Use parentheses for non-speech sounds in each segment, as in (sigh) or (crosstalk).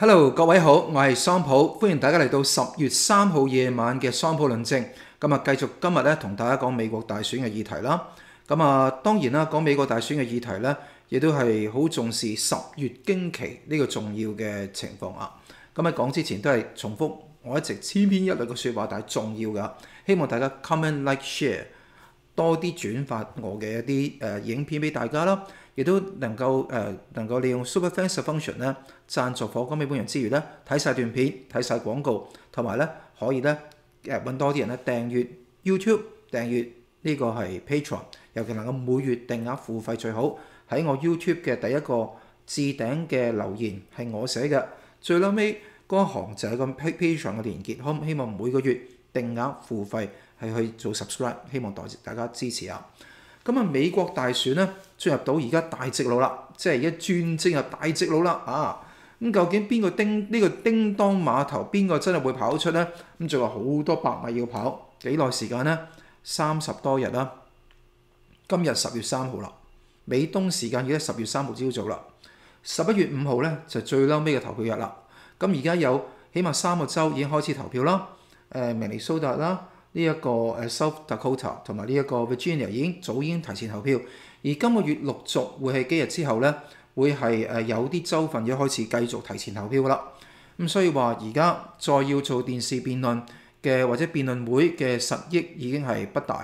hello，各位好，我系桑普，欢迎大家嚟到十月三号夜晚嘅桑普论证。咁啊，继续今日咧同大家讲美国大选嘅议题啦。咁啊，当然啦，讲美国大选嘅议题咧，亦都系好重视十月惊奇呢个重要嘅情况啊。咁喺讲之前都系重复我一直千篇一律嘅说话，但系重要噶，希望大家 comment like share 多啲转发我嘅一啲诶影片俾大家啦。亦都能夠誒能夠利用 s u p e r f a s Function 咧，贊助火光美本人之餘咧，睇曬段片、睇曬廣告，同埋咧可以咧誒揾多啲人咧訂閱 YouTube、訂閱呢個係 Patron，尤其能夠每月定額付費最好。喺我 YouTube 嘅第一個置頂嘅留言係我寫嘅，最撚尾嗰行就係個 Patron 嘅連結，好唔希望每個月定額付費係去做 Subsribe，c 希望代大家支持啊！咁啊，美國大選咧進入到而家大直路啦，即係而家專精入大直路啦啊！咁究竟邊個叮呢個叮噹碼頭邊個真係會跑出咧？咁仲有好多百米要跑，幾耐時間咧？三十多日啦，今日十月三號啦，美東時間已經十月三號朝早啦，十一月五號咧就最嬲尾嘅投票日啦。咁而家有起碼三個州已經開始投票啦，誒明尼蘇達啦。呢一個 South Dakota 同埋呢一個 Virginia 已經早已經提前投票，而今個月陸續會係幾日之後咧，會係有啲州份已開始繼續提前投票㗎啦。咁所以話而家再要做電視辯論嘅或者辯論會嘅實益已經係不大，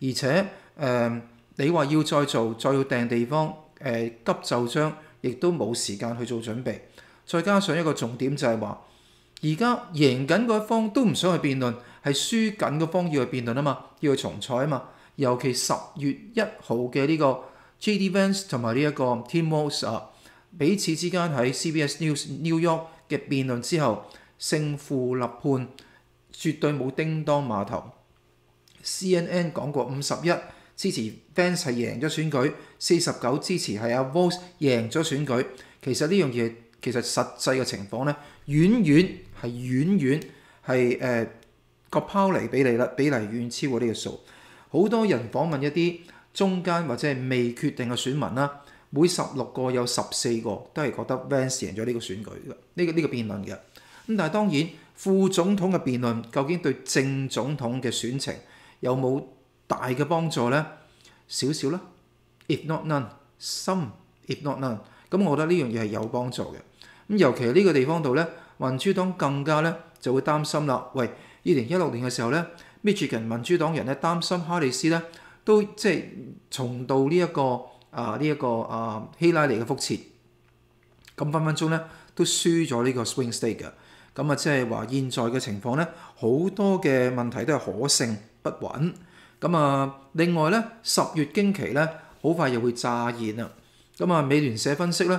而且誒你話要再做再要訂地方誒急就章，亦都冇時間去做準備。再加上一個重點就係話。而家贏緊一方都唔想去辯論，係輸緊嗰方要去辯論啊嘛，要去重賽啊嘛。尤其十月一號嘅呢個 J.D.Vance 同埋呢一個 t i m w a l s 啊，彼此之間喺 CBS News New York 嘅辯論之後勝負立判，絕對冇叮噹馬頭。CNN 講過五十一支持 Vance 係贏咗選舉，四十九支持係阿 w a l s 贏咗選舉。其實呢樣嘢其實實際嘅情況咧，遠遠。係遠遠係誒個拋離比例啦，比例遠超過呢個數。好多人訪問一啲中間或者係未決定嘅選民啦，每十六個有十四個都係覺得 Van 贏咗呢個選舉嘅呢個呢個辯論嘅。咁但係當然副總統嘅辯論究竟對正總統嘅選情有冇大嘅幫助咧？少少啦 i f not none some i f not none。咁我覺得呢樣嘢係有幫助嘅。咁尤其呢個地方度咧。民主黨更加咧就會擔心啦。喂，二零一六年嘅時候咧 m i c h g a n 民主黨人咧擔心哈里斯咧都即係重蹈呢一個啊呢一個啊希拉里嘅覆切，咁分分鐘咧都輸咗呢個 swing state 嘅。咁啊，即係話現在嘅情況咧，好多嘅問題都係可勝不穩。咁啊，另外咧十月經期咧好快又會炸現啦。咁啊，美聯社分析咧。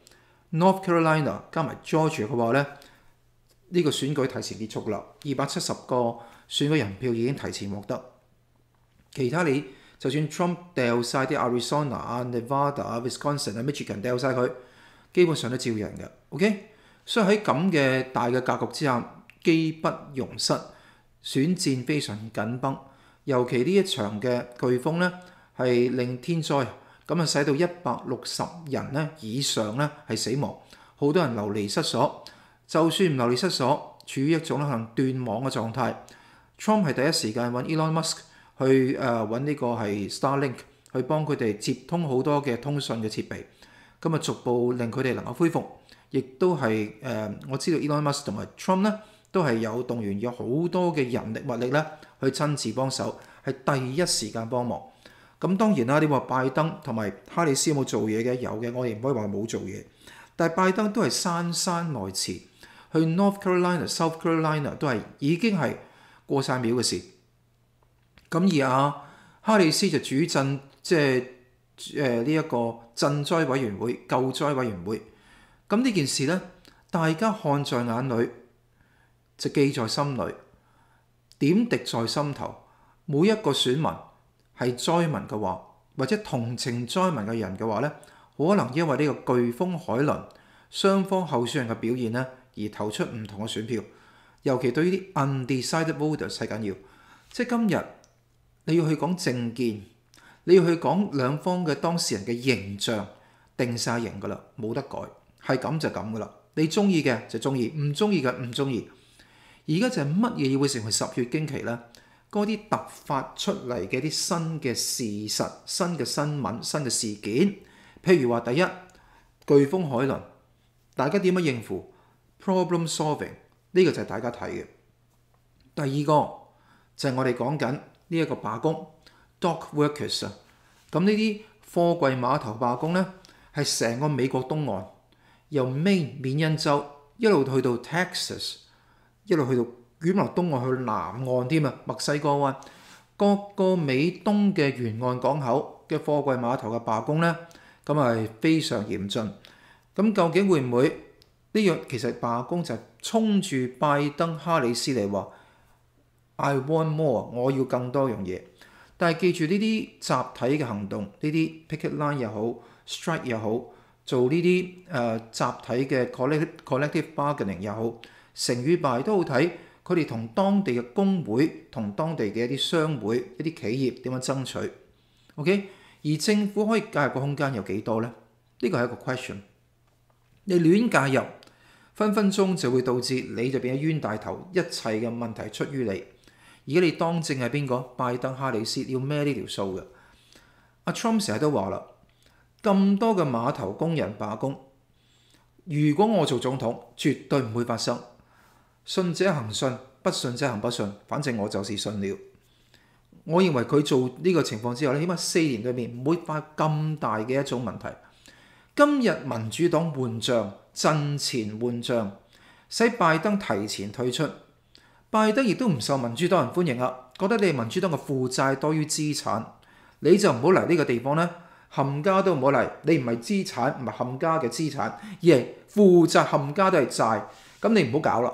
North Carolina 加埋 Georgia 嘅話咧，呢個選舉提前結束啦。二百七十個選舉人票已經提前獲得。其他你就算 Trump 掉曬啲 Arizona 啊、Nevada 啊、Wisconsin 啊、Michigan 掉曬佢，基本上都照人嘅。OK，所以喺咁嘅大嘅格局之下，機不容失，選戰非常緊繃。尤其呢一場嘅颶風咧，係令天災。咁啊，使到一百六十人咧以上咧係死亡，好多人流離失所。就算唔流離失所，處於一種可能斷網嘅狀態。Trump 係第一時間揾 Elon Musk 去誒揾呢個係 Starlink 去幫佢哋接通好多嘅通訊嘅設備。咁啊，逐步令佢哋能夠恢復。亦都係誒，我知道 Elon Musk 同埋 Trump 咧都係有動員有好多嘅人力物力咧去親自幫手，係第一時間幫忙。咁當然啦，你話拜登同埋哈里斯冇做嘢嘅有嘅，我哋唔可以話冇做嘢。但拜登都係姗姗來遲，去 North Carolina、South Carolina 都係已經係過晒秒嘅事。咁而阿哈里斯就主陣，即係呢一個震災委員會、救災委員會。咁呢件事呢，大家看在眼裏，就記在心裏，點滴在心頭，每一個選民。係災民嘅話，或者同情災民嘅人嘅話咧，可能因為呢個颶風海倫，雙方候選人嘅表現咧而投出唔同嘅選票，尤其對於啲 undecided voter s 細緊要。即係今日你要去講政見，你要去講兩方嘅當事人嘅形象，定曬型㗎啦，冇得改，係咁就咁㗎啦。你中意嘅就中意，唔中意嘅唔中意。而家就係乜嘢會成為十月驚奇咧？嗰啲突發出嚟嘅一啲新嘅事實、新嘅新聞、新嘅事件，譬如話第一，颶風海倫，大家點樣應付？Problem solving 呢個就係大家睇嘅。第二個就係我哋講緊呢一個罷工，Dock workers，咁呢啲貨櫃碼頭罷工咧，係成個美國東岸，由 Main，免印州一路去到 Texas，一路去到。卷落東岸去南岸添啊，墨西哥灣各個美東嘅沿岸港口嘅貨櫃碼頭嘅罷工咧，咁係非常嚴峻。咁究竟會唔會呢樣？其實罷工就係衝住拜登哈里斯嚟話，I want more，我要更多樣嘢。但係記住呢啲集體嘅行動，呢啲 picket line 又好，strike 又好，做呢啲誒集體嘅 collective bargaining 又好，成與敗都好睇。佢哋同當地嘅工會、同當地嘅一啲商會、一啲企業點樣爭取？OK，而政府可以介入嘅空間有幾多咧？呢個係一個 question。你亂介入，分分鐘就會導致你就變咗冤大頭，一切嘅問題出於你。而家你當政係邊個？拜登、哈里斯要孭呢條數嘅。阿 Trump 成日都話啦，咁多嘅碼頭工人罷工，如果我做總統，絕對唔會發生。信者行信，不信者行不信。反正我就是信了。我認為佢做呢個情況之後咧，起碼四年裏面沒犯咁大嘅一種問題。今日民主黨換將，陣前換將，使拜登提前退出。拜登亦都唔受民主黨人歡迎啦，覺得你民主黨嘅負債多於資產，你就唔好嚟呢個地方咧。冚家都唔好嚟，你唔係資產，唔係冚家嘅資產，而係負債。冚家都係債，咁你唔好搞啦。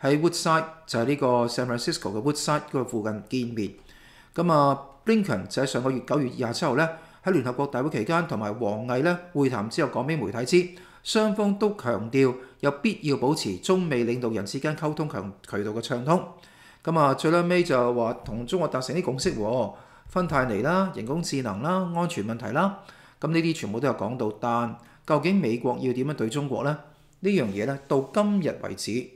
喺 Woodside 就係呢個 San Francisco 嘅 Woodside 個附近見面咁啊。Blinken 就喺上個月九月廿七號咧，喺聯合國大會期間同埋王毅咧會談之後講俾媒體知，雙方都強調有必要保持中美領導人之間溝通強渠道嘅暢通。咁啊，最屘尾就話同中國達成啲共識喎，芬太尼啦、人工智能啦、安全問題啦，咁呢啲全部都有講到。但究竟美國要點樣對中國咧？呢樣嘢咧到今日為止。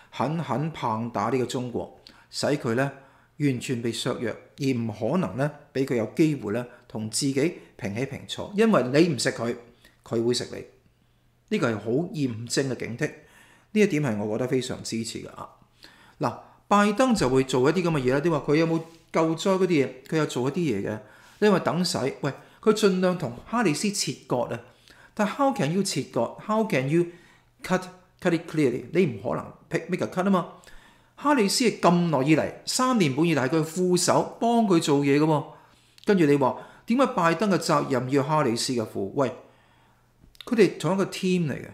狠狠棒打呢個中國，使佢咧完全被削弱，而唔可能咧俾佢有機會咧同自己平起平坐。因為你唔食佢，佢會食你。呢個係好嚴正嘅警惕。呢一點係我覺得非常支持嘅啊！嗱，拜登就會做一啲咁嘅嘢啦。你話佢有冇救災嗰啲嘢？佢有做一啲嘢嘅。你話等使？喂，佢盡量同哈里斯切割啊！但 how can you 切割？How can you cut？cut it clearly，你唔可能 pick make a cut 啊嘛。哈里斯係咁耐以嚟三年半以嚟，佢副手幫佢做嘢噶。跟住你話點解拜登嘅責任要哈里斯嘅負？喂，佢哋同一個 team 嚟嘅，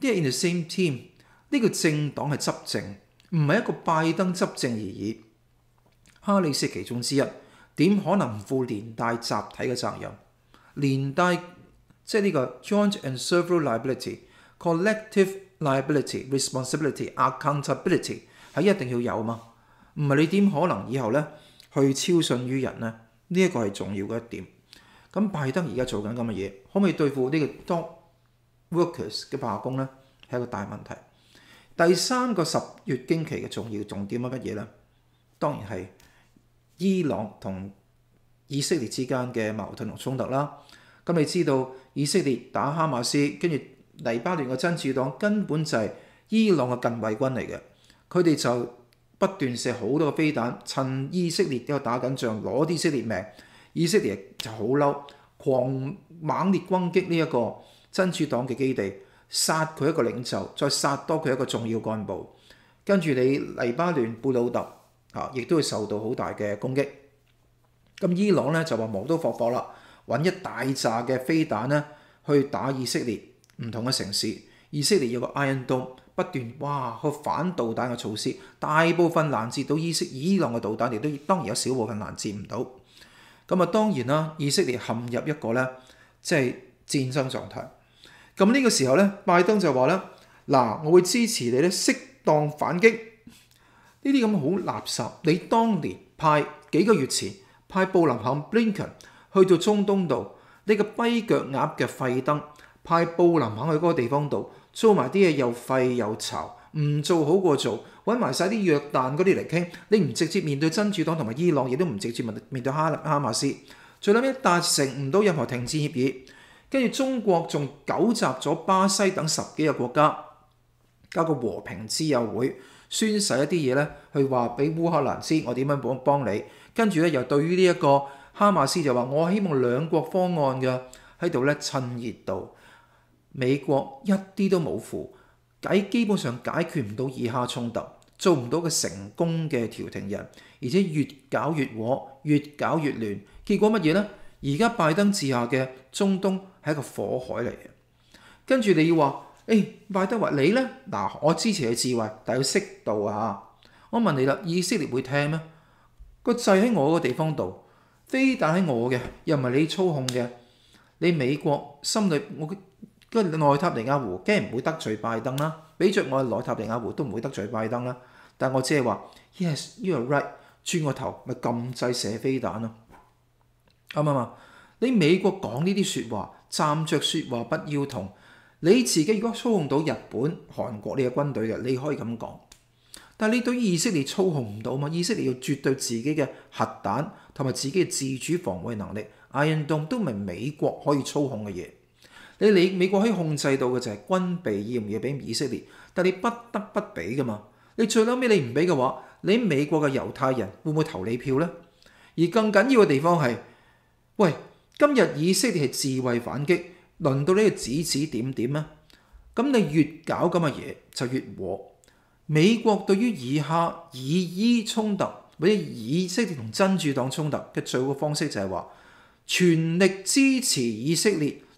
啲系 in the same team。呢個政黨係執政，唔係一個拜登執政而已。哈里斯其中之一，點可能負連帶集體嘅責任？連帶即係呢個 joint and several liability collective。liability、responsibility、accountability 係一定要有嘛？唔係你點可能以後咧去超信於人咧？呢一個係重要嘅一點。咁拜登而家做緊咁嘅嘢，可唔可以對付呢個 d o workers 嘅罷工咧？係一個大問題。第三個十月經奇嘅重要重點乜嘢咧？當然係伊朗同以色列之間嘅矛盾同衝突啦。咁你知道以色列打哈馬斯，跟住？黎巴嫩嘅真主黨根本就係伊朗嘅近衛軍嚟嘅，佢哋就不斷射好多個飛彈，趁以色列喺度打緊仗，攞以色列命。以色列就好嬲，狂猛烈攻擊呢一個真主黨嘅基地，殺佢一個領袖，再殺多佢一個重要幹部。跟住你黎巴嫩貝魯特啊，亦都會受到好大嘅攻擊。咁伊朗咧就話無刀霍霍啦，揾一大扎嘅飛彈咧去打以色列。唔同嘅城市，以色列有个 o m e 不斷哇去反導彈嘅措施，大部分攔截到以色伊朗嘅導彈，亦都當然有少部分攔截唔到。咁啊當然啦，以色列陷入一個咧即係戰爭狀態。咁呢個時候咧，拜登就話咧嗱，我會支持你咧適當反擊。呢啲咁好垃圾，你當年派幾個月前派布林肯 Blinken 去到中東度呢個跛腳鴨嘅費登。派布林肯去嗰個地方度，做埋啲嘢又廢又嘈，唔做好過做，揾埋晒啲约旦嗰啲嚟傾。你唔直接面對真主黨同埋伊朗，亦都唔直接面对對哈哈馬斯。最尾達成唔到任何停戰協議，跟住中國仲糾集咗巴西等十幾個國家，搞個和平之友會宣誓一啲嘢咧，去話俾烏克蘭知我點樣幫幫你。跟住咧又對於呢一個哈馬斯就話：我希望兩國方案嘅喺度咧趁熱度。美國一啲都冇符解，基本上解決唔到以下衝突，做唔到個成功嘅調停人，而且越搞越火，越搞越亂。結果乜嘢呢？而家拜登治下嘅中東係一個火海嚟嘅。跟住你要話，誒拜登話你呢？嗱我支持你智慧，但要適度啊。我問你啦，以色列會聽咩？個掣喺我個地方度，非但喺我嘅，又唔係你操控嘅。你美國心裏我。個內塔尼亞胡驚唔會得罪拜登啦，俾著我內塔尼亞胡都唔會得罪拜登啦。但我只係話，yes you're a right，轉個頭咪禁制射飛彈咯。啱唔啱？你美國講呢啲説話，站着説話不要同你自己。如果操控到日本、韓國呢個軍隊嘅，你可以咁講。但你對以色列操控唔到啊嘛？以色列要絕對自己嘅核彈同埋自己嘅自主防衛能力，Iron Dome 都唔係美國可以操控嘅嘢。你美國可以控制到嘅就係軍備要唔要俾以色列，但你不得不俾噶嘛？你最嬲尾你唔俾嘅話，你美國嘅猶太人會唔會投你票呢？而更緊要嘅地方係，喂，今日以色列係自慧反擊，輪到你指指點點啊！咁你越搞咁嘅嘢就越和。美國對於以下以伊衝突或者以色列同真主黨衝突嘅最好方式就係話，全力支持以色列。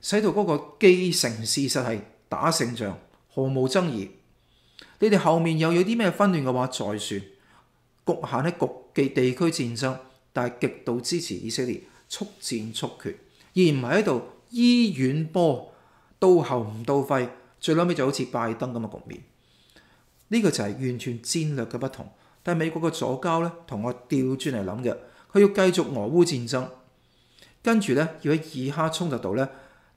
使到嗰個既成事實係打勝仗，毫無爭議。你哋後面又有啲咩分亂嘅話再算。局限喺局嘅地區戰爭，但係極度支持以色列，速戰速決，而唔係喺度醫院波，到後唔到費。最撚尾就好似拜登咁嘅局面。呢個就係完全戰略嘅不同。但係美國嘅左交咧，同我調轉嚟諗嘅，佢要繼續俄烏戰爭，跟住咧要喺以哈衝突度咧。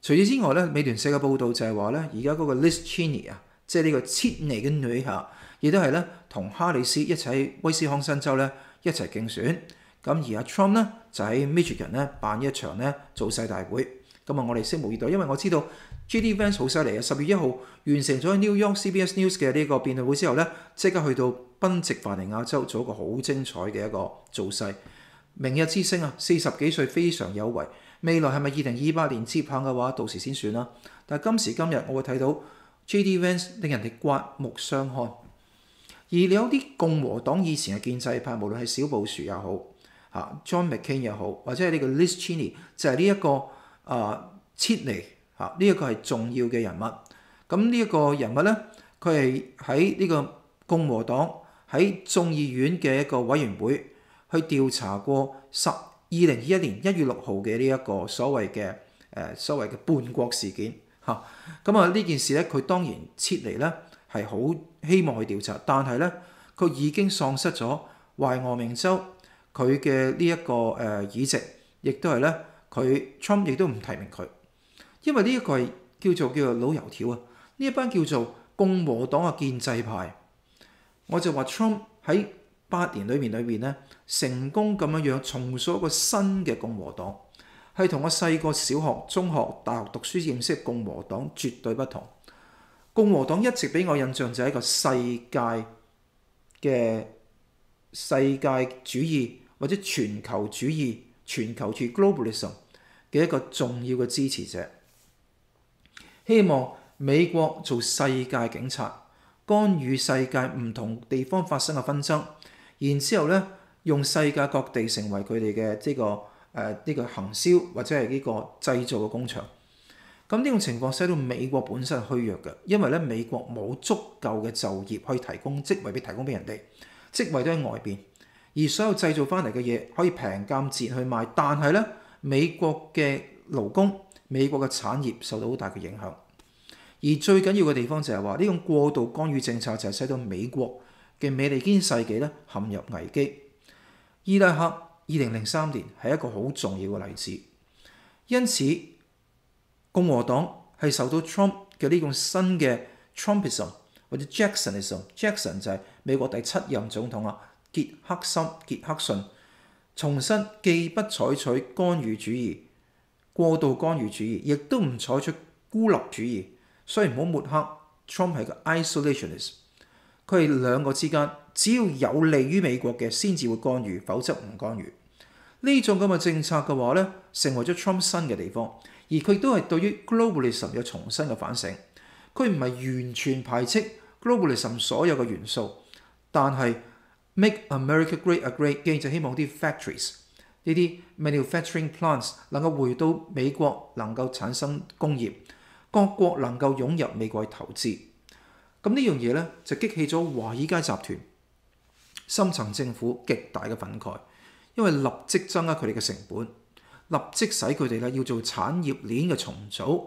除此之外咧，美聯社嘅報導就係話咧，而家嗰個 l i s Cheney 啊，即係呢個切尼嘅女嚇，亦都係咧同哈里斯一齊威斯康辛州咧一齊競選。咁而阿 Trump 咧就喺 Michigan 咧辦一場咧造勢大會。咁啊，我哋拭目以待，因為我知道 J.D. Vance 好犀利啊！十月一號完成咗喺 New York CBS News 嘅呢個辯論會之後咧，即刻去到賓夕法尼亞州做一個好精彩嘅一個造勢。明日之星啊，四十幾歲非常有為。未來係咪二零二八年接棒嘅話，到時先算啦。但係今時今日，我會睇到 J.D. Vance 令人哋刮目相看。而你有啲共和黨以前嘅建制派，無論係小布什又好，嚇 John McCain 又好，或者係呢個 l i s Cheney，就係呢一個啊切尼嚇，呢一個係重要嘅人物。咁呢一個人物咧，佢係喺呢個共和黨喺眾議院嘅一個委員會去調查過十。二零二一年一月六號嘅呢一個所謂嘅誒所謂嘅叛國事件嚇，咁啊呢件事咧佢當然撤離咧係好希望去調查，但係咧佢已經喪失咗懷俄明州佢嘅呢一個誒議席，亦都係咧佢 Trump 亦都唔提名佢，因為呢一個係叫做叫做老油條啊，呢一班叫做共和黨嘅建制派，我就話 Trump 喺。八年裏面裏面咧，成功咁樣樣重塑一個新嘅共和黨，係同我細個小學、中學、大學讀書認識共和黨絕對不同。共和黨一直俾我印象就係一個世界嘅世界主義或者全球主義、全球主義 （globalism） 嘅一個重要嘅支持者，希望美國做世界警察，干預世界唔同地方發生嘅紛爭。然之後咧，用世界各地成為佢哋嘅呢個誒呢個行銷或者係呢個製造嘅工場。咁呢種情況使到美國本身虛弱嘅，因為咧美國冇足夠嘅就業去提供職位俾提供俾人哋，職位都喺外邊，而所有製造翻嚟嘅嘢可以平價折去賣，但係咧美國嘅勞工、美國嘅產業受到好大嘅影響。而最緊要嘅地方就係話，呢種過度干預政策就係使到美國。嘅美利堅世紀咧陷入危機，伊拉克二零零三年係一個好重要嘅例子。因此共和黨係受到 Trump 嘅呢種新嘅 Trumpism 或者 Jacksonism。Jackson 就係美國第七任總統啊，傑克森、傑克遜，重申既不採取干預主義、過度干預主義，亦都唔採取孤立主義。以然好抹黑 Trump 係個 isolationist。佢哋兩個之間，只要有利於美國嘅先至會干預，否則唔干預。呢種咁嘅政策嘅話咧，成為咗 Trump 新嘅地方，而佢都係對於 globalism 有重新嘅反省。佢唔係完全排斥 globalism 所有嘅元素，但係 make America great again 就希望啲 factories 呢啲 manufacturing plants 能夠回到美國，能夠產生工業，各國能夠湧入美國投資。咁呢樣嘢呢，就激起咗華爾街集團、深層政府極大嘅憤慨，因為立即增加佢哋嘅成本，立即使佢哋咧要做產業鏈嘅重組，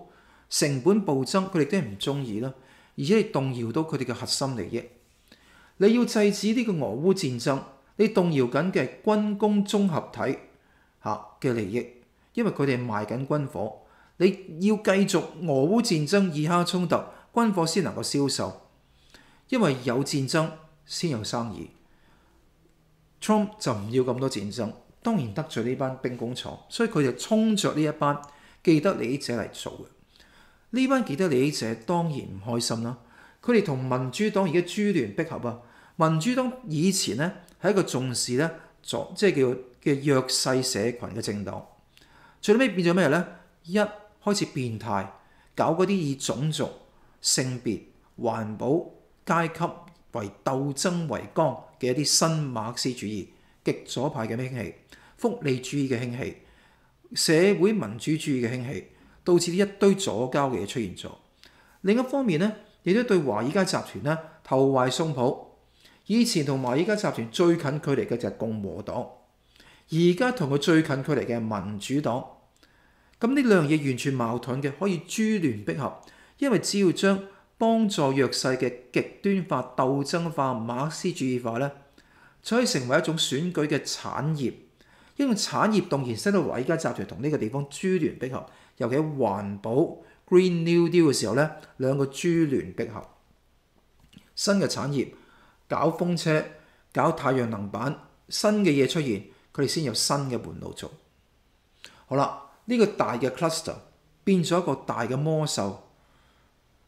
成本暴增，佢哋都係唔中意啦。而且你動搖到佢哋嘅核心利益，你要制止呢個俄烏戰爭，你動搖緊嘅軍工綜合體嚇嘅利益，因為佢哋賣緊軍火，你要繼續俄烏戰爭以下衝突。軍火先能夠銷售，因為有戰爭先有生意。Trump 就唔要咁多戰爭，當然得罪呢班兵工廠，所以佢就衝着呢一班既得利益者嚟做嘅呢班既得利益者當然唔開心啦。佢哋同民主黨而家珠聯璧合啊！民主黨以前咧係一個重視咧左即係叫嘅弱勢社群嘅政黨，最尾變咗咩咧？一開始變態搞嗰啲以種族。性別、環保、階級為鬥爭為光嘅一啲新馬克思主義、極左派嘅興起、福利主義嘅興起、社會民主主義嘅興起，導致一堆左交嘅嘢出現咗。另一方面呢，亦都對華爾街集團呢投懷送抱。以前同華爾街集團最近距離嘅就係共和黨，而家同佢最近距離嘅民主黨。咁呢兩嘢完全矛盾嘅，可以珠聯璧合。因為只要將幫助弱勢嘅極端化、鬥爭化、馬克思主義化咧，就可以成為一種選舉嘅產業。因為產業動然升到偉家集團同呢個地方珠聯璧合。尤其環保 Green New Deal 嘅時候咧，兩個珠聯璧合。新嘅產業搞風車、搞太陽能板，新嘅嘢出現，佢哋先有新嘅門路做。好啦，呢個大嘅 cluster 變咗一個大嘅魔獸。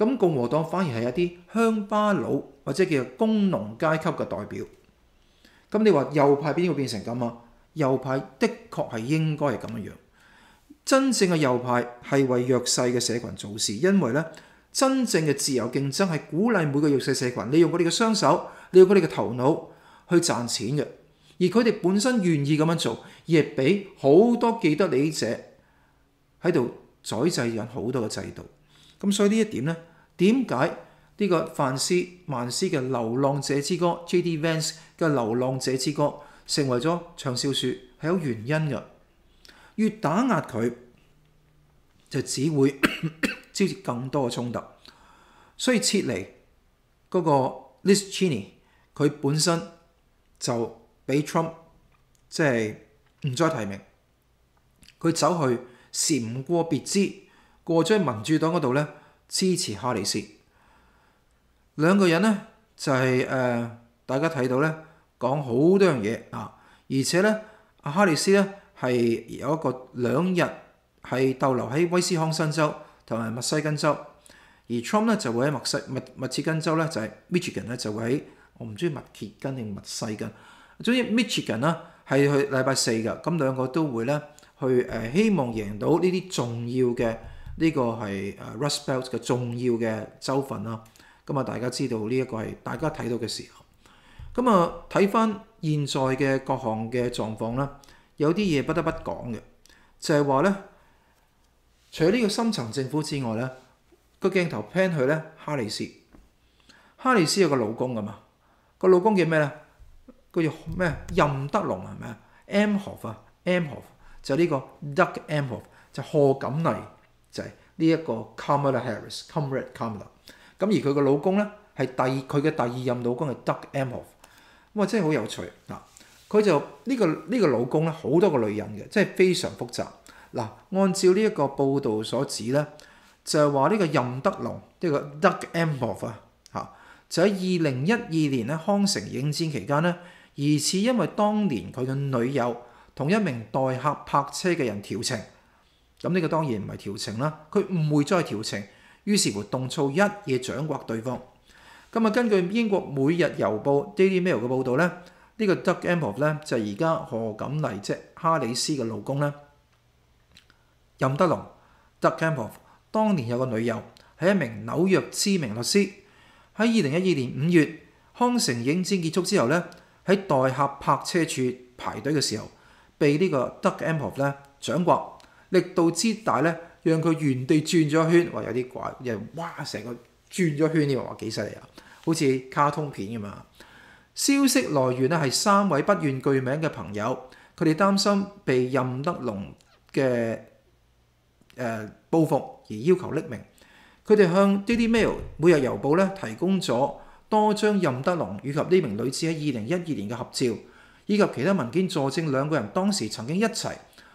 咁共和党反而系一啲乡巴佬或者叫做工农阶级嘅代表。咁你话右派边个变成咁啊？右派的确系应该系咁样样。真正嘅右派系为弱势嘅社群做事，因为咧真正嘅自由竞争系鼓励每个弱势社群利用佢哋嘅双手、利用佢哋嘅头脑去赚钱嘅。而佢哋本身愿意咁样做，亦俾好多既得益者喺度宰制紧好多嘅制度。咁所以呢一点咧。點解呢個范斯、曼斯嘅《流浪者之歌》、J.D. Vance 嘅《流浪者之歌》成為咗暢銷書係有原因嘅？越打壓佢，就只會 (coughs) 招致更多嘅衝突。所以撤離嗰個 l i s c h i n n y 佢本身就俾 Trump 即係唔再提名，佢走去閃過別枝，過咗去民主黨嗰度咧。支持哈里斯，兩個人呢，就係誒，大家睇到呢，講好多樣嘢啊，而且呢，阿哈里斯呢，係有一個兩日係逗留喺威斯康辛州同埋密西根州，而 Trump 呢，就會喺密西密密切根州呢，就係 Michigan 呢，就會，我唔知密切根定密西根，總之 Michigan 啦係去禮拜四嘅，咁兩個都會呢，去誒，希望贏到呢啲重要嘅。呢個係 r u s s e l t 嘅重要嘅州份啦。咁啊，大家知道呢一個係大家睇到嘅時候。咁啊，睇翻現在嘅各項嘅狀況啦，有啲嘢不得不講嘅，就係話咧，除咗呢個深層政府之外咧，個鏡頭 pan 去咧哈里斯，哈里斯有個老公噶嘛，個老公叫咩咧？個叫咩？任德龍係咪啊？M Hof 啊，M Hof 就呢個 Duck M Hof 就何錦麗。就係呢一個 Kamala Harris，comrade Kamala。咁而佢個老公咧，係第佢嘅第二任老公係 Doug Emhoff。咁啊真係好有趣嗱。佢就呢個呢個老公咧，好多個女人嘅，即係非常複雜。嗱，按照呢一個報導所指咧，就係話呢個任德龍，呢個 Doug Emhoff 啊嚇，就喺二零一二年咧康城影展期間咧，疑似因為當年佢嘅女友同一名代客泊車嘅人調情。咁呢個當然唔係調情啦，佢唔會再調情，於是乎動粗一夜掌掴對方。咁啊，根據英國每日郵報 Daily Mail 嘅報導咧，呢個 d u c k m p o f 咧就而家何錦麗即哈里斯嘅老公咧，任德龍 d u c k m p o f f 當年有個女友係一名紐約知名律師，喺二零一二年五月康城影展結束之後咧，喺代客泊車處排隊嘅時候，被呢個 d u c k m p o f 咧掌掴。力度之大咧，讓佢原地轉咗圈，話有啲怪，人哇成個轉咗圈啲話幾犀利啊，好似卡通片咁啊！消息來源咧係三位不願具名嘅朋友，佢哋擔心被任德龍嘅誒報復而要求匿名，佢哋向 Daily Mail 每日郵報咧提供咗多張任德龍以及呢名女子喺二零一二年嘅合照，以及其他文件佐證兩個人當時曾經一齊。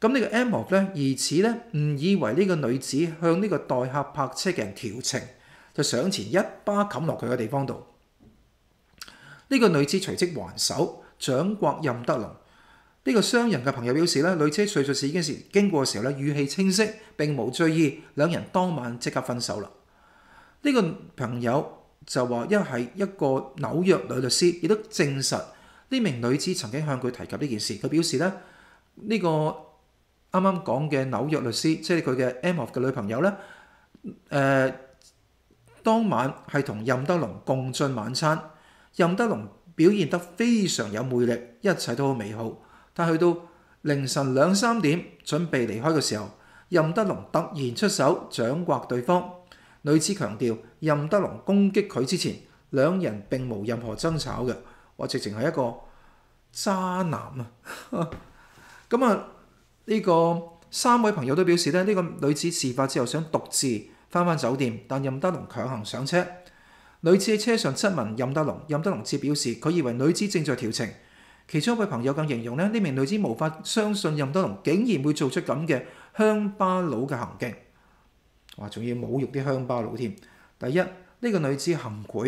咁呢個 a m o r 咧，疑似咧誤以為呢個女子向呢個代客泊車嘅人調情，就上前一巴冚落佢嘅地方度。呢個女子隨即還手。掌掴任德龍呢個商人嘅朋友表示咧，女車隨著事嘅時經過嘅時候咧，語氣清晰並無追意，兩人當晚即刻分手啦。呢個朋友就話：一係一個紐約女律師，亦都證實呢名女子曾經向佢提及呢件事。佢表示咧，呢個。啱啱講嘅紐約律師，即係佢嘅 m o f 嘅女朋友咧。誒，當晚係同任德龍共進晚餐，任德龍表現得非常有魅力，一切都好美好。但去到凌晨兩三點準備離開嘅時候，任德龍突然出手掌掴對方。女子強調，任德龍攻擊佢之前，兩人並無任何爭吵嘅，我直情係一個渣男啊！(laughs) 咁啊～呢個三位朋友都表示咧，呢個女子事發之後想獨自翻返酒店，但任德龍強行上車。女子喺車上質問任德龍，任德龍只表示佢以為女子正在調情。其中一位朋友更形容咧，呢名女子無法相信任德龍竟然會做出咁嘅鄉巴佬嘅行徑。哇！仲要侮辱啲鄉巴佬添。第一，呢個女子行恥；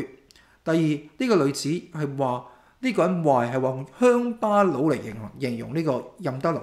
第二，呢個女子係話呢個人壞，係用鄉巴佬嚟形容形容呢個任德龍。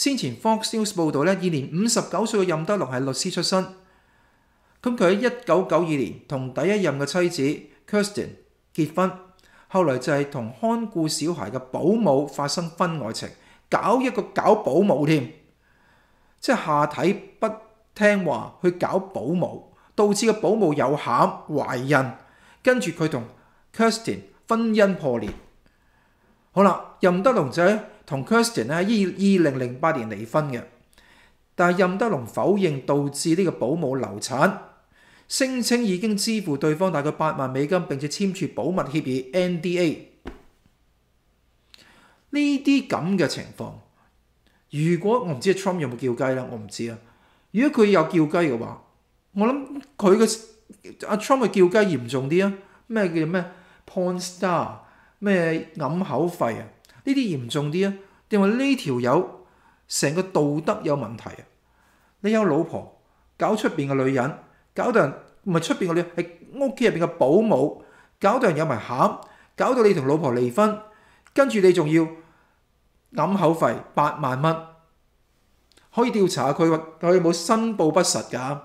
先前 Fox News 報導咧，年五十九歲嘅任德龍係律師出身。咁佢喺一九九二年同第一任嘅妻子 Kirsten 結婚，後來就係同看顧小孩嘅保姆發生婚外情，搞一個搞保姆添，即係下體不聽話去搞保姆，導致個保姆有慾懷孕，跟住佢同 Kirsten 婚姻破裂。好啦，任德龍就喺。同 k r i s t i n 咧，二二零零八年離婚嘅，但係任德龍否認導致呢個保姆流產，聲稱已經支付對方大概八萬美金，並且簽署保密協議 NDA。呢啲咁嘅情況，如果我唔知 Trump 有冇叫雞啦，我唔知啊。如果佢有叫雞嘅話，我諗佢嘅阿 Trump 嘅叫雞嚴重啲啊。咩叫咩 p o i n Star，咩揞口費啊？呢啲嚴重啲啊！定話呢條友成個道德有問題啊！你有老婆搞出面嘅女人，搞到人唔係出面嘅女，人，係屋企入面嘅保姆，搞到人有埋餡，搞到你同老婆離婚，跟住你仲要揞口費八萬蚊，可以調查下佢佢有冇申報不實㗎？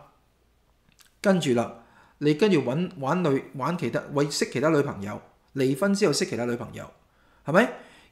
跟住啦，你跟住揾玩女玩其他，為識其他女朋友，離婚之後識其他女朋友，係咪？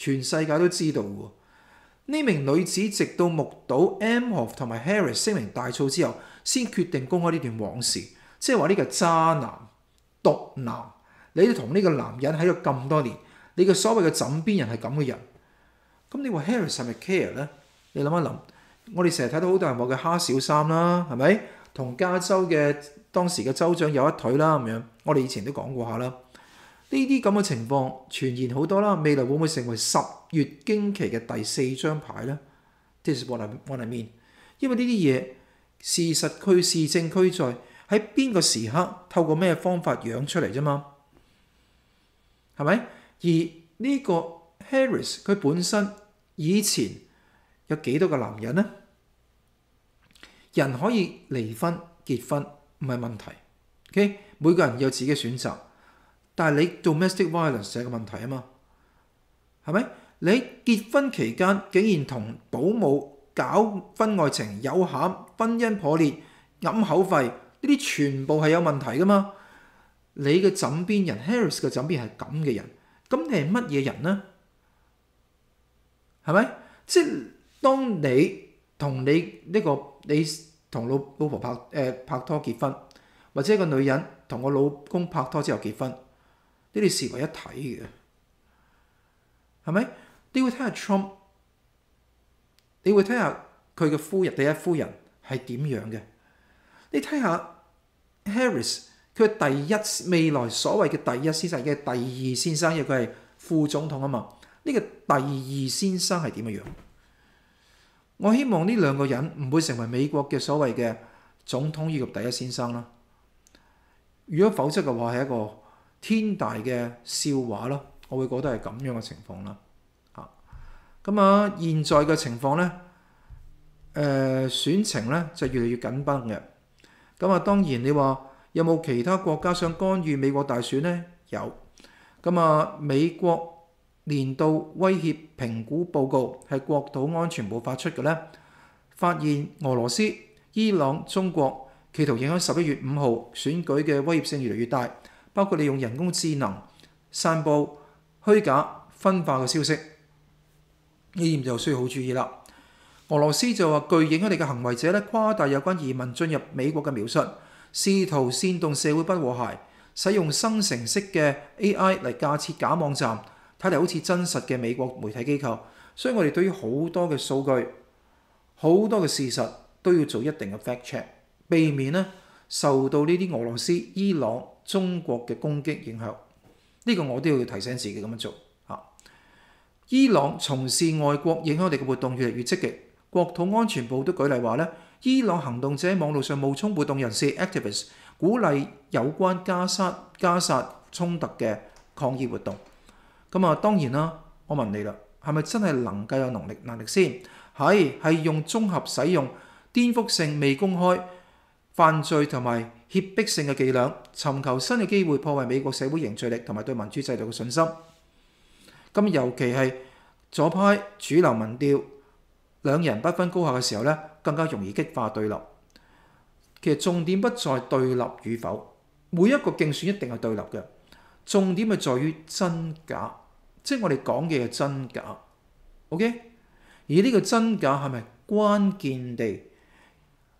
全世界都知道喎，呢名女子直到目睹 Moff 同埋 Harris 聲明大噪之後，先決定公開呢段往事。即係話呢個渣男、毒男，你同呢個男人喺度咁多年，你嘅所謂嘅枕邊人係咁嘅人，咁你話 Harris 係咪 care 咧？你諗一諗，我哋成日睇到好多人話佢蝦小三啦，係咪？同加州嘅當時嘅州長有一腿啦咁樣，我哋以前都講過下啦。呢啲咁嘅情況傳言好多啦，未來會唔會成為十月驚奇嘅第四張牌 what I mean。因為呢啲嘢事實區事證區在喺邊個時刻透過咩方法養出嚟啫嘛，係咪？而呢個 Harris 佢本身以前有幾多個男人呢？人可以離婚結婚唔係問題，O.K. 每個人有自己嘅選擇。但係你 domestic violence 寫個問題啊嘛，係咪？你喺結婚期間竟然同保姆搞婚外情，有喊、婚姻破裂、飲口費呢啲，全部係有問題噶嘛？你嘅枕邊人 Harris 嘅枕邊係咁嘅人，咁你係乜嘢人呢？係咪？即係當你同你呢個你同老老婆拍誒拍拖結婚，或者個女人同個老公拍拖之後結婚。呢啲事為一體嘅，係咪？你會睇下 Trump，你會睇下佢嘅夫人，第一夫人係點樣嘅？你睇下 Harris，佢第一未來所謂嘅第一先生，嘅第二先生，因為佢係副總統啊嘛。呢個第二先生係點樣？我希望呢兩個人唔會成為美國嘅所謂嘅總統以及第一先生啦。如果否則嘅話，係一個。天大嘅笑話咯！我會覺得係咁樣嘅情況啦。啊，咁啊，現在嘅情況咧，誒選情咧就越嚟越緊崩嘅。咁啊，當然你話有冇其他國家想干預美國大選咧？有咁啊，美國年度威脅評估報告係國土安全部發出嘅咧，發現俄羅斯、伊朗、中國企圖影響十一月五號選舉嘅威脅性越嚟越大。包括利用人工智能散布虛假、分化嘅消息，呢點就需要好注意啦。俄羅斯就話，具影響力嘅行為者咧，誇大有關移民進入美國嘅描述，試圖煽動社會不和諧，使用生成式嘅 AI 嚟架設假網站，睇嚟好似真實嘅美國媒體機構。所以我哋對於好多嘅數據、好多嘅事實，都要做一定嘅 fact check，避免咧。受到呢啲俄羅斯、伊朗、中國嘅攻擊影響，呢個我都要提醒自己咁樣做嚇。伊朗從事外國影響力嘅活動越嚟越積極，國土安全部都舉例話咧，伊朗行動者喺網路上冒充活動人士 activist，鼓勵有關加沙加沙衝突嘅抗議活動。咁啊，當然啦，我問你啦，係咪真係能夠有能力能力先？係係用綜合使用、顛覆性未公開。犯罪同埋胁迫性嘅伎俩，尋求新嘅機會破壞美國社會凝聚力同埋對民主制度嘅信心。咁尤其係左派主流民調，兩人不分高下嘅時候咧，更加容易激化對立。其實重點不在對立與否，每一個競選一定係對立嘅，重點係在於真假，即係我哋講嘅真假。OK，而呢個真假係咪關鍵地？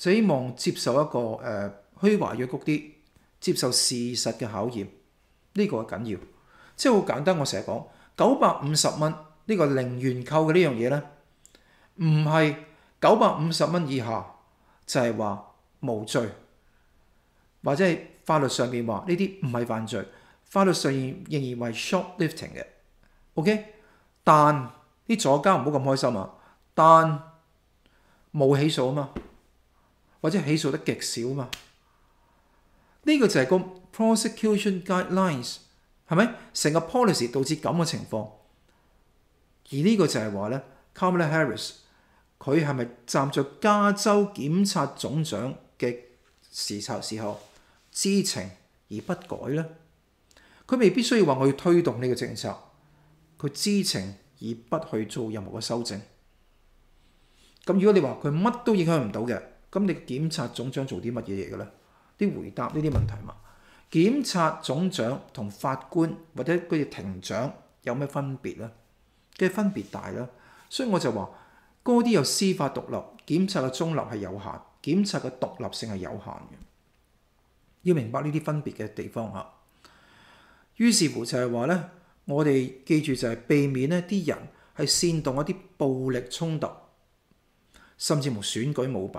希望接受一個誒虛華若谷啲，接受事實嘅考驗，呢個緊要。即係好簡單，我成日講九百五十蚊呢個零元購嘅呢樣嘢咧，唔係九百五十蚊以下就係話無罪，或者係法律上面話呢啲唔係犯罪，法律上仍然為 shoplifting 嘅。OK，但啲左家唔好咁開心啊，但冇起訴啊嘛。或者起訴得極少嘛？呢個就係個 prosecution guidelines 係咪？成個 policy 導致咁嘅情況。而呢個就係話咧，Kamala Harris 佢係咪站在加州檢察總長嘅時仇時候知情而不改咧？佢未必需要話我要推動呢個政策。佢知情而不去做任何嘅修正。咁如果你話佢乜都影響唔到嘅？咁你檢察總長做啲乜嘢嘢嘅咧？啲回答呢啲問題嘛？檢察總長同法官或者佢哋庭長有咩分別咧？嘅分別大啦，所以我就話嗰啲有司法獨立，檢察嘅中立係有限，檢察嘅獨立性係有限嘅。要明白呢啲分別嘅地方嚇。於是乎就係話咧，我哋記住就係避免咧啲人係煽動一啲暴力衝突，甚至乎選舉舞弊。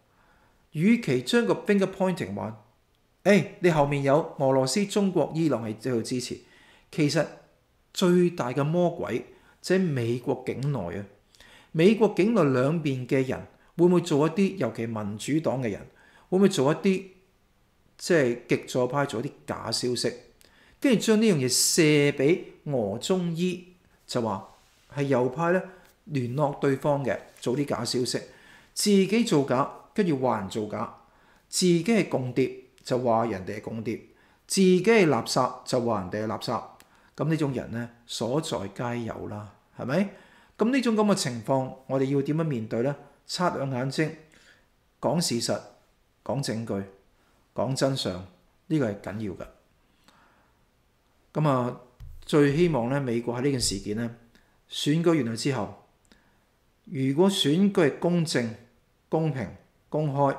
與其將個 finger pointing 話，誒你後面有俄羅斯、中國、伊朗係喺度支持，其實最大嘅魔鬼即係美國境內啊！美國境內兩邊嘅人會唔會做一啲，尤其民主黨嘅人會唔會做一啲即係極左派做一啲假消息，跟住將呢樣嘢射俾俄中伊，就話係右派咧聯絡對方嘅做啲假消息，自己做假。跟住話人造假，自己係共碟就話人哋係共碟，自己係垃圾就話人哋係垃圾。咁呢種人咧，所在皆有啦，係咪？咁呢種咁嘅情況，我哋要點樣面對咧？擦亮眼睛，講事實，講證據，講真相，呢個係緊要嘅。咁啊，最希望咧，美國喺呢件事件咧選舉完咗之後，如果選舉係公正公平。公開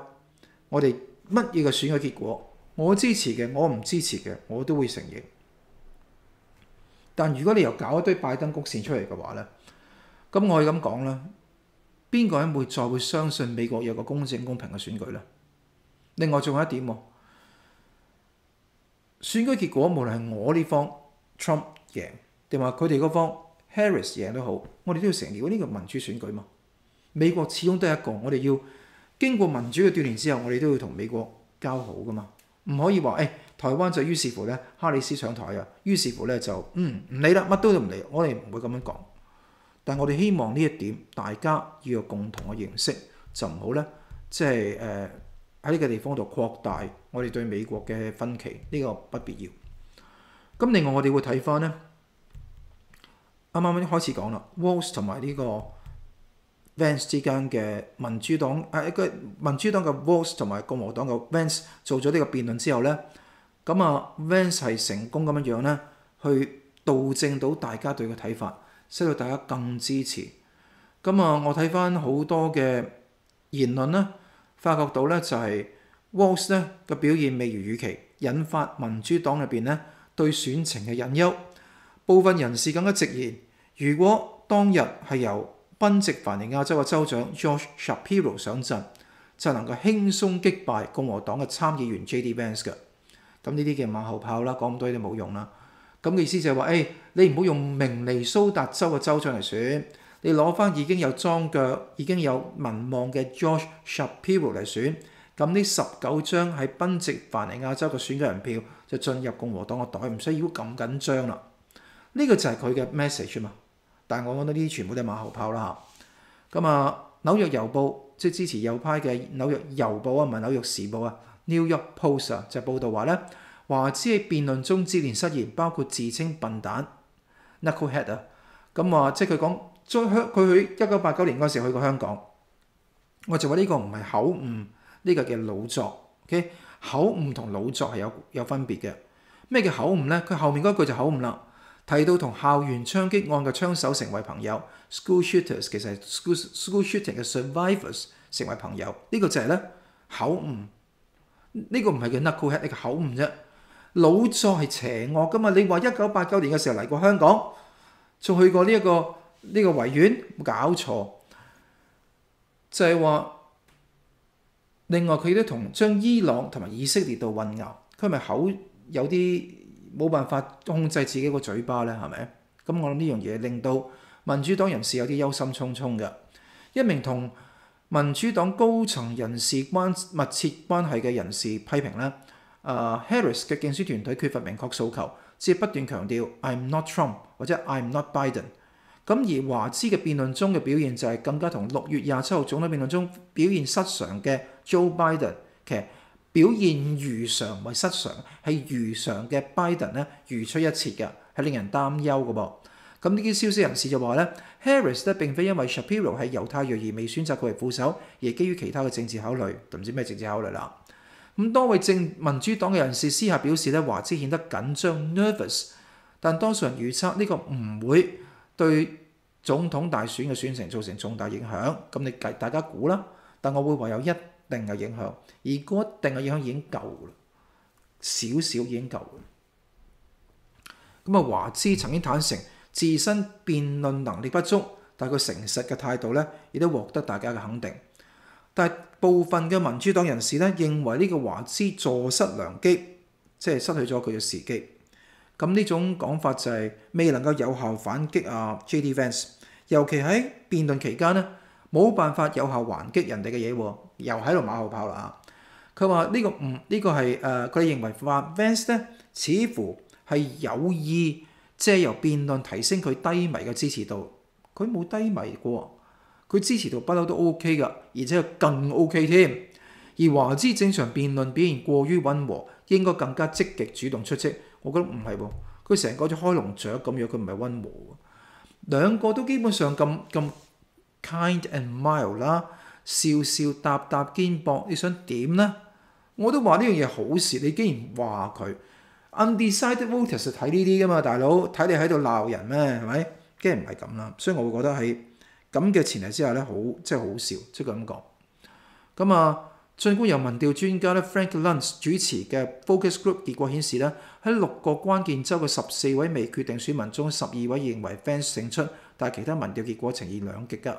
我哋乜嘢嘅選舉結果，我支持嘅，我唔支持嘅，我都會承認。但如果你又搞一堆拜登曲線出嚟嘅話咧，咁我可以咁講啦，邊個人會再會相信美國有個公正公平嘅選舉咧？另外仲有一點，選舉結果無論係我呢方 Trump 贏定話佢哋嗰方 Harris 贏都好，我哋都要承認，呢個民主選舉嘛。美國始終都係一個我哋要。經過民主嘅鍛鍊之後，我哋都要同美國交好噶嘛，唔可以話誒台灣就於是乎咧，哈里斯上台啊，於是乎咧就嗯唔理啦，乜都唔理，我哋唔會咁樣講。但我哋希望呢一點，大家要有共同嘅認識，就唔好咧，即係誒喺呢個地方度擴大我哋對美國嘅分歧，呢個不必要。咁另外我哋會睇翻咧，啱啱開始講啦，Walt 同埋呢個。Vance 之間嘅民主黨啊，一個民主黨嘅 v a l l s 同埋共和黨嘅 Vance 做咗呢個辯論之後咧，咁啊，Vance 係成功咁樣樣咧，去導正到大家對嘅睇法，使到大家更支持。咁啊，我睇翻好多嘅言論咧，發覺到咧就係 v a l l s 咧嘅表現未如預期，引發民主黨入邊咧對選情嘅隱憂。部分人士更加直言：如果當日係由宾夕凡尼亚州嘅州长 George Shapiro 上阵就能够轻松击败共和党嘅参议员 J.D. Vance 嘅。咁呢啲嘅马后炮啦，讲咁多呢都冇用啦。咁嘅意思就系话，诶，你唔好用明尼苏达州嘅州长嚟选，你攞翻已经有裝脚、已经有民望嘅 George Shapiro 嚟选。咁呢十九张喺宾夕凡尼亚州嘅选举人票就进入共和党嘅袋，唔需要咁紧张啦。呢个就系佢嘅 message 嘛。但係我講到呢啲全部都係馬後炮啦嚇。咁啊紐約郵報即係支持右派嘅紐約郵報啊，唔係紐約時報啊。New York Post 啊，就報道話咧，華茲喺辯論中自連失言，包括自稱笨蛋。k n u c e Head 啊，咁話即係佢講，將佢喺一九八九年嗰時去過香港，我就話呢個唔係口誤，呢個叫老作。O.K. 口誤同老作係有有分別嘅。咩叫口誤咧？佢後面嗰句就口誤啦。提到同校園槍擊案嘅槍手成為朋友，school shooters 其實係 school school shooting 嘅 survivors 成為朋友，呢個就係咧口誤，呢個唔係叫 n a r c o d 呢个口誤啫。老在邪惡噶嘛？你話一九八九年嘅時候嚟過香港，仲去過呢一个呢個維園，冇搞錯，就係話另外佢都同將伊朗同埋以色列度混淆，佢咪口有啲？冇辦法控制自己個嘴巴呢，係咪？咁我諗呢樣嘢令到民主黨人士有啲憂心忡忡嘅。一名同民主黨高層人士關密切關係嘅人士批評咧，誒 Harris 嘅競選團隊缺乏明確訴求，只係不斷強調 I'm not Trump 或者 I'm not Biden。咁而華茲嘅辯論中嘅表現就係更加同六月廿七號總統辯論中表現失常嘅 Joe Biden 表現如常或失常係如常嘅 Biden 咧，如出一轍嘅，係令人擔憂嘅噃。咁呢啲消息人士就話咧，Harris 咧並非因為 Shapiro 係猶太裔而未選擇佢為副手，而係基於其他嘅政治考慮，都唔知咩政治考慮啦。咁多位政民主黨嘅人士私下表示咧，華之顯得緊張 nervous，但多數人預測呢個唔會對總統大選嘅選情造成重大影響。咁你大家估啦，但我會唯有一。定有影響，而嗰定嘅影響已經夠啦，少少已經夠啦。咁啊，華之曾經坦承自身辯論能力不足，但係佢誠實嘅態度咧，亦都獲得大家嘅肯定。但係部分嘅民主黨人士咧認為呢個華之坐失良機，即係失去咗佢嘅時機。咁呢種講法就係未能夠有效反擊啊。J.D. Vance 尤其喺辯論期間咧冇辦法有效還擊人哋嘅嘢喎。又喺度馬後炮啦佢話呢個唔呢個係誒佢認為華 van 呢似乎係有意借由辯論提升佢低迷嘅支持度，佢冇低迷過，佢支持度不嬲都 O K 噶，而且更 O K 添。而華之正常辯論表現過於溫和，應該更加積極主動出擊。我覺得唔係喎，佢成個好似開龍雀咁樣，佢唔係溫和兩個都基本上咁咁 kind and mild 啦。笑笑搭搭肩膊，你想點呢？我都話呢樣嘢好事，你竟然話佢 undecided voters 睇呢啲噶嘛，大佬睇你喺度鬧人咩？係咪？既然唔係咁啦，所以我會覺得喺咁嘅前提之下咧，好即係好笑，即係咁講。咁啊，儘管由民調專家咧 Frank Lunt 主持嘅 focus group 結果顯示咧，喺六個關鍵州嘅十四位未決定選民中，十二位認為 f a n s e 勝出，但係其他民調結果呈現兩極噶。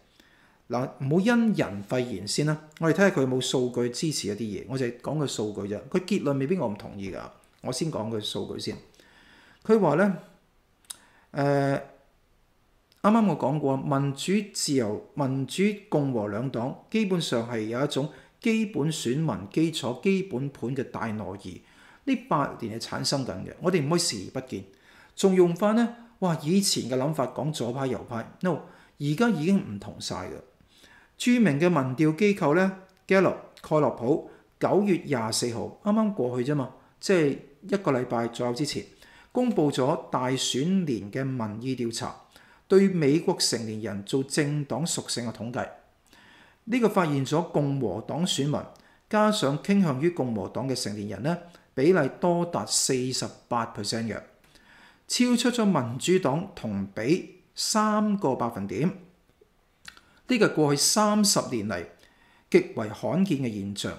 嗱，唔好因人肺言先啦。我哋睇下佢有冇數據支持一啲嘢，我就係講個數據啫。佢結論未必我唔同意㗎，我先講個數據先。佢話咧，誒，啱啱我講過民主自由、民主共和兩黨，基本上係有一種基本選民基礎、基本盤嘅大挪移。呢八年係產生緊嘅，我哋唔可以視而不見。仲用翻咧？哇！以前嘅諗法講左派右派，no，而家已經唔同曬㗎。著名嘅民調機構咧，Gallup 蓋洛普九月廿四號，啱啱過去啫嘛，即係一個禮拜左右之前，公布咗大選年嘅民意調查，對美國成年人做政黨屬性嘅統計。呢個發現咗共和黨選民加上傾向於共和黨嘅成年人咧，比例多達四十八 percent，超出咗民主黨同比三個百分點。呢個過去三十年嚟極為罕見嘅現象，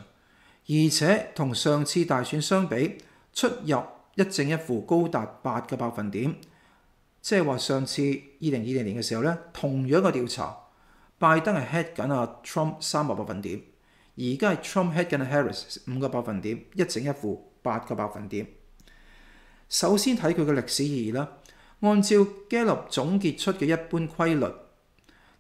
而且同上次大選相比，出入一正一負高達八個百分點。即係話上次二零二零年嘅時候咧，同樣嘅調查，拜登係 head 緊阿 Trump 三個百分點，而家係 Trump head 緊阿 Harris 五個百分點，一正一負八個百分點。首先睇佢嘅歷史意義啦，按照 Gallup 總結出嘅一般規律。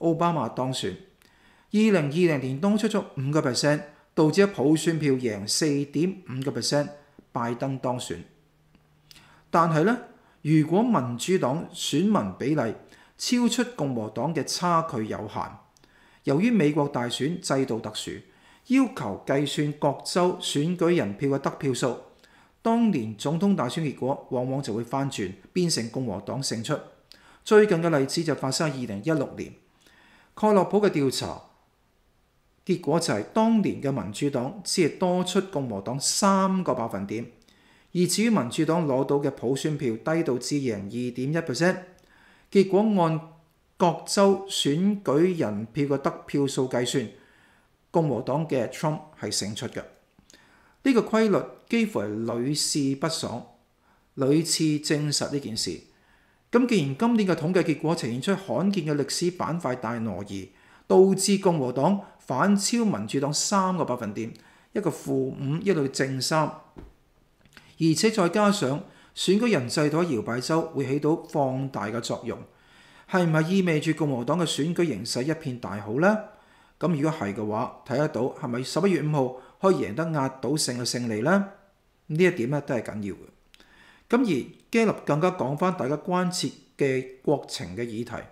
奧巴馬當選，二零二零年多出咗五個 percent，導致普選票贏四點五個 percent，拜登當選。但係咧，如果民主黨選民比例超出共和黨嘅差距有限，由於美國大選制度特殊，要求計算各州選舉人票嘅得票數，當年總統大選結果往往就會翻轉，變成共和黨勝出。最近嘅例子就發生喺二零一六年。蓋洛普嘅調查結果就係當年嘅民主黨只係多出共和黨三個百分點，而至於民主黨攞到嘅普選票低到只贏二點一 percent，結果按各州選舉人票嘅得票數計算，共和黨嘅 Trump 係勝出嘅。呢個規律幾乎係屡试不爽，屡次證實呢件事。咁既然今年嘅統計結果呈現出罕見嘅歷史板塊大挪移，導致共和黨反超民主黨三個百分點，一個負五，一個正三，而且再加上選舉人制度搖擺州會起到放大嘅作用，係唔係意味住共和黨嘅選舉形勢一片大好呢？咁如果係嘅話，睇得到係咪十一月五號可以贏得壓倒性嘅勝利呢？呢一點咧都係緊要嘅。咁而嘅立更加講翻大家關切嘅國情嘅議題。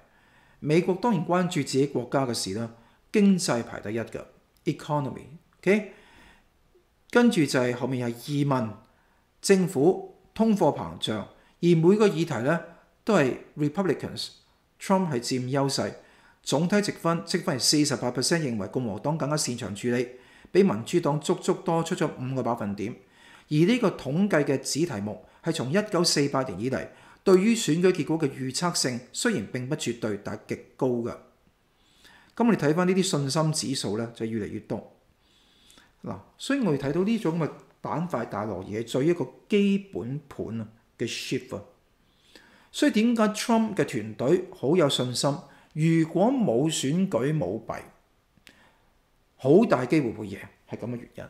美國當然關注自己國家嘅事啦，經濟排第一嘅 economy。O.K. 跟住就係後面係移民、政府、通貨膨脹，而每個議題呢都係 Republicans，Trump 係佔優勢。總體積分積分係四十八 percent 認為共和黨更加擅長處理，比民主黨足足多出咗五個百分點。而呢個統計嘅子題目。系从一九四八年以嚟，对于选举结果嘅预测性虽然并不绝对，但系极高嘅。咁我哋睇翻呢啲信心指数咧，就越嚟越多。嗱，所以我哋睇到呢种嘅板块大落，嘢，系在一个基本盘嘅 shift。所以点解 Trump 嘅团队好有信心？如果冇选举冇弊，好大机会会赢，系咁嘅原因，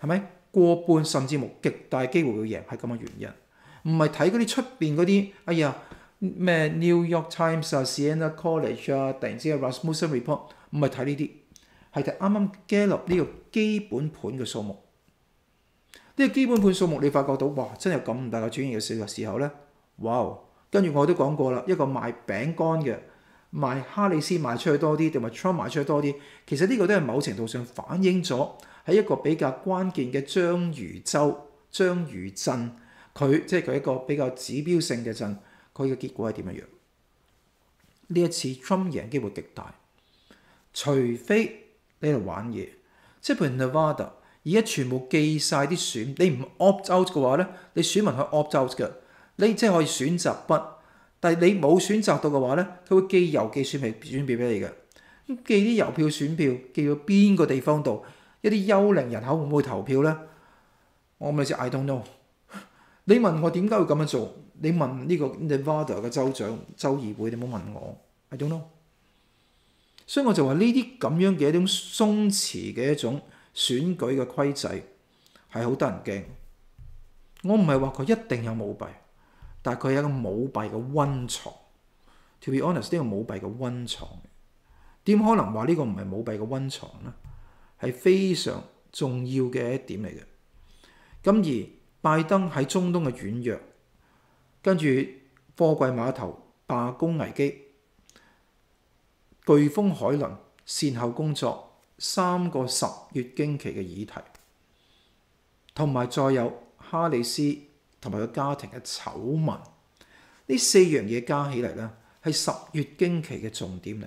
系咪？過半甚至冇極大機會會贏，係咁嘅原因。唔係睇嗰啲出邊嗰啲，哎呀咩 New York Times 啊、c o l u a College 啊，突然之間 Rasmussen Report，唔係睇呢啲，係睇啱啱 g a Gala 呢個基本盤嘅數目。呢個基本盤數目你發覺到，哇！真係咁大嘅轉移嘅時時候咧，哇！跟住我都講過啦，一個賣餅乾嘅賣哈里斯賣出去多啲，定係 Trump 賣出去多啲？其實呢個都係某程度上反映咗。喺一個比較關鍵嘅章魚州章魚鎮，佢即係佢一個比較指標性嘅鎮，佢嘅結果係點樣樣？呢一次 Trump 贏機會極大，除非你喺度玩嘢。即係譬如 Nevada，而家全部寄晒啲選，你唔 opt out 嘅話咧，你選民去 opt out 嘅。你即係可以選擇不，但係你冇選擇到嘅話咧，佢會寄郵寄選票選票俾你嘅。咁寄啲郵票選票寄到邊個地方度？一啲幽靈人口會唔會投票呢？我咪係 i don't know。你問我點解會咁樣做？你問呢個 Nevada 嘅州長、州議會，你唔好問我，I don't know。所以我就話呢啲咁樣嘅一種鬆弛嘅一種選舉嘅規制係好得人驚。我唔係話佢一定有舞弊，但係佢係一個舞弊嘅溫床。To be honest，呢個舞弊嘅溫床，點可能話呢個唔係舞弊嘅溫床呢？係非常重要嘅一點嚟嘅。咁而拜登喺中東嘅軟弱，跟住貨櫃碼頭罷工危機、巨風海倫善後工作三個十月驚奇嘅議題，同埋再有哈里斯同埋佢家庭嘅醜聞，呢四樣嘢加起嚟咧，係十月驚奇嘅重點嚟。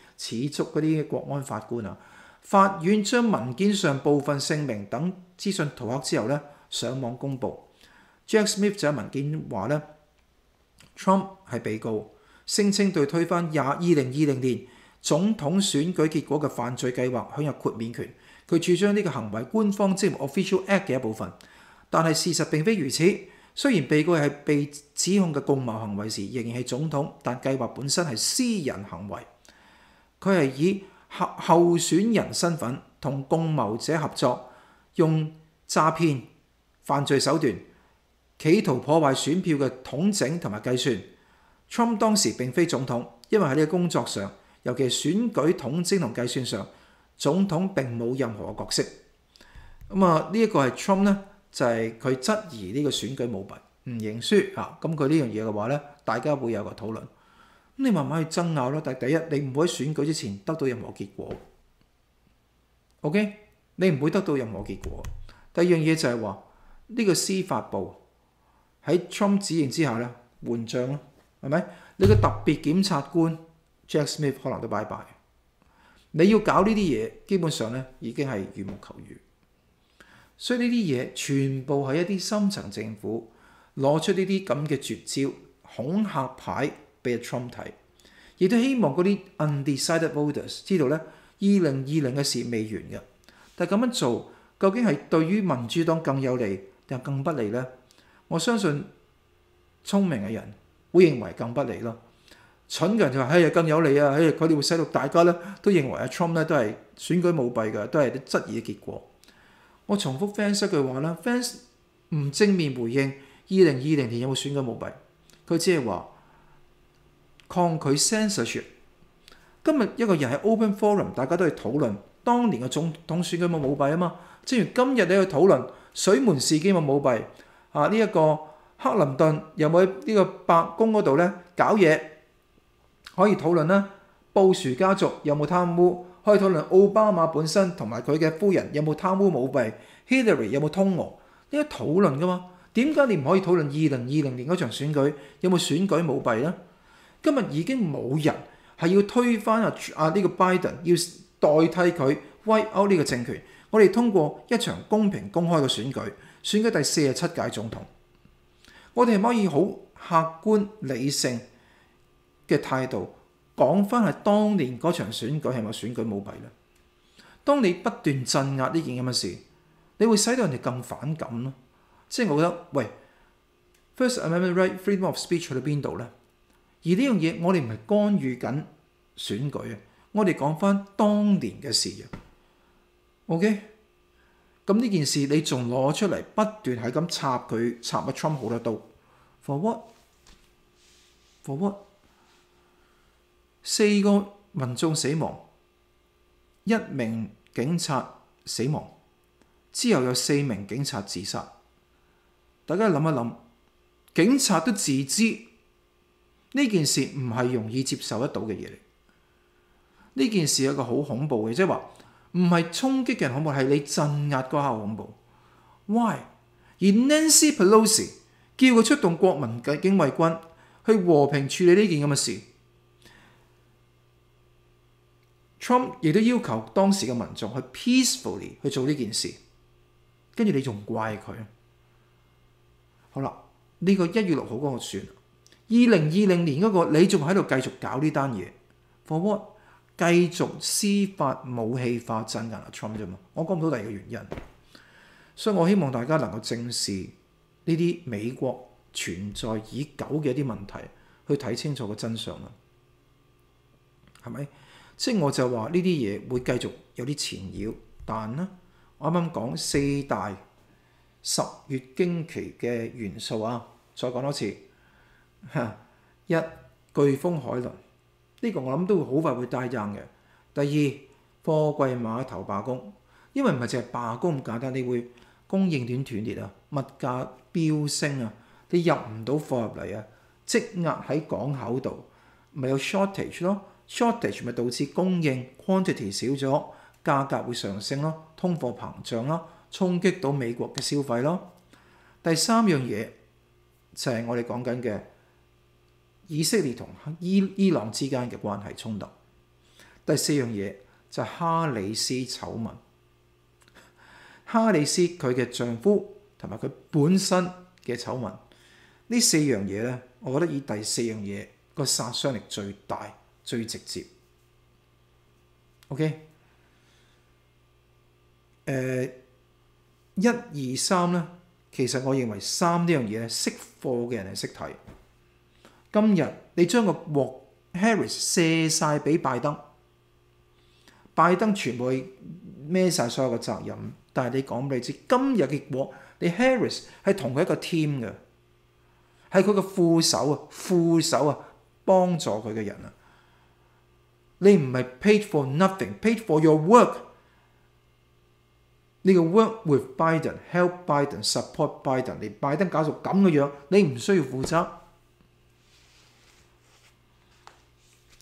始足嗰啲國安法官啊！法院將文件上部分姓名等資訊塗黑之後咧，上網公佈。Jack Smith 就喺文件話咧，Trump 係被告，聲稱對推翻廿二零二零年總統選舉結果嘅犯罪計劃享有豁免權。佢主張呢個行為官方職務 official act 嘅一部分，但係事實並非如此。雖然被告係被指控嘅共謀行為時仍然係總統，但計劃本身係私人行為。佢係以候候選人身份同共謀者合作，用詐騙犯罪手段，企圖破壞選票嘅統整同埋計算。Trump 當時並非總統，因為喺呢個工作上，尤其選舉統整同計算上，總統並冇任何角色。咁啊，呢一個係 Trump 咧，就係佢質疑呢個選舉舞弊唔認輸嚇。咁佢呢樣嘢嘅話咧，大家會有個討論。你慢慢去爭拗咯。但係第一，你唔會喺選舉之前得到任何結果。OK，你唔會得到任何結果。第二樣嘢就係話呢個司法部喺 Trump 指認之下咧，換將咯，係咪？你個特別檢察官 Jack Smith 可能都拜拜。你要搞呢啲嘢，基本上咧已經係羽毛球羽，所以呢啲嘢全部係一啲深層政府攞出呢啲咁嘅絕招恐嚇牌。俾阿 Trump 睇，亦都希望嗰啲 undecided voters 知道咧，二零二零嘅事未完嘅。但係咁樣做究竟係對於民主黨更有利定係更不利咧？我相信聰明嘅人會認為更不利咯。蠢嘅人就話：，哎呀，更有利啊！哎，佢哋會使到大家咧都認為阿 Trump 咧都係選舉舞弊嘅，都係啲質疑嘅結果。我重複 Fans 一句話啦 f a n s 唔正面回應二零二零年有冇選舉舞弊，佢只係話。抗拒 censorship。今日一個人喺 open forum，大家都去討論當年嘅總統選舉有冇舞弊啊嘛。正如今日你去討論水門事件有冇舞弊啊？呢一個克林頓有冇喺呢個白宮嗰度咧搞嘢可以討論啦。布殊家族有冇貪污可以討論？奧巴馬本身同埋佢嘅夫人有冇貪污舞弊？Hillary 有冇通俄？呢啲討論噶嘛？點解你唔可以討論二零二零年嗰場選舉有冇選舉舞弊咧？今日已經冇人係要推翻啊啊呢個拜登，要代替佢威歐呢個政權。我哋通過一場公平公開嘅選舉選舉第四十七屆總統。我哋係可以好客觀理性嘅態度講翻係當年嗰場選舉係咪選舉舞弊咧？當你不斷鎮壓呢件咁嘅事，你會使到人哋咁反感咯。即係我覺得，喂，First Amendment Right Freedom of Speech 去到邊度咧？而呢樣嘢，我哋唔係干預緊選舉啊！我哋講翻當年嘅事啊。OK，咁呢件事你仲攞出嚟不斷係咁插佢插阿 Trump 好多刀。For what？For what？四個民眾死亡，一名警察死亡，之後有四名警察自殺。大家諗一諗，警察都自知。呢件事唔系容易接受得到嘅嘢嚟，呢件事一個好恐怖嘅，即系話唔係衝擊人恐怖，係你鎮壓嗰下恐怖。Why？而 Nancy Pelosi 叫佢出動國民嘅警衛軍去和平處理呢件咁嘅事，Trump 亦都要求當時嘅民眾去 peacefully 去做呢件事，跟住你仲怪佢？好啦，呢個一月六號嗰個算。二零二零年嗰個，你仲喺度繼續搞呢單嘢？For what？繼續司法武器化鎮壓 Trump 啫嘛，我講唔到第二個原因。所以我希望大家能夠正視呢啲美國存在已久嘅一啲問題，去睇清楚個真相啊！係咪？即係我就話呢啲嘢會繼續有啲纏繞，但呢，我啱啱講四大十月驚奇嘅元素啊，再講多次。嚇！(laughs) 一颶風海倫呢個我諗都會好快會帶漲嘅。第二貨櫃碼頭罷工，因為唔係淨係罷工咁簡單，你會供應鏈斷裂啊，物價飆升啊，你入唔到貨入嚟啊，積壓喺港口度，咪有 shortage 咯？shortage 咪導致供應 quantity 少咗，價格會上升咯，通貨膨脹咯，衝擊到美國嘅消費咯。第三樣嘢就係我哋講緊嘅。以色列同伊伊朗之間嘅關係衝突，第四樣嘢就係哈里斯醜聞，哈里斯佢嘅丈夫同埋佢本身嘅醜聞，呢四樣嘢咧，我覺得以第四樣嘢個殺傷力最大、最直接。OK，誒，一二三咧，其實我認為三呢樣嘢識貨嘅人係識睇。今日你將個 Harris 卸晒俾拜登，拜登全部孭晒所有嘅責任。但係你講俾你知，今日結果你 Harris 係同佢一個 team 嘅，係佢個副手啊，副手啊，幫助佢嘅人啊。你唔係 paid for nothing，paid for your work。你個 work with Biden，help Biden，support Biden。你拜登搞到咁嘅樣，你唔需要負責。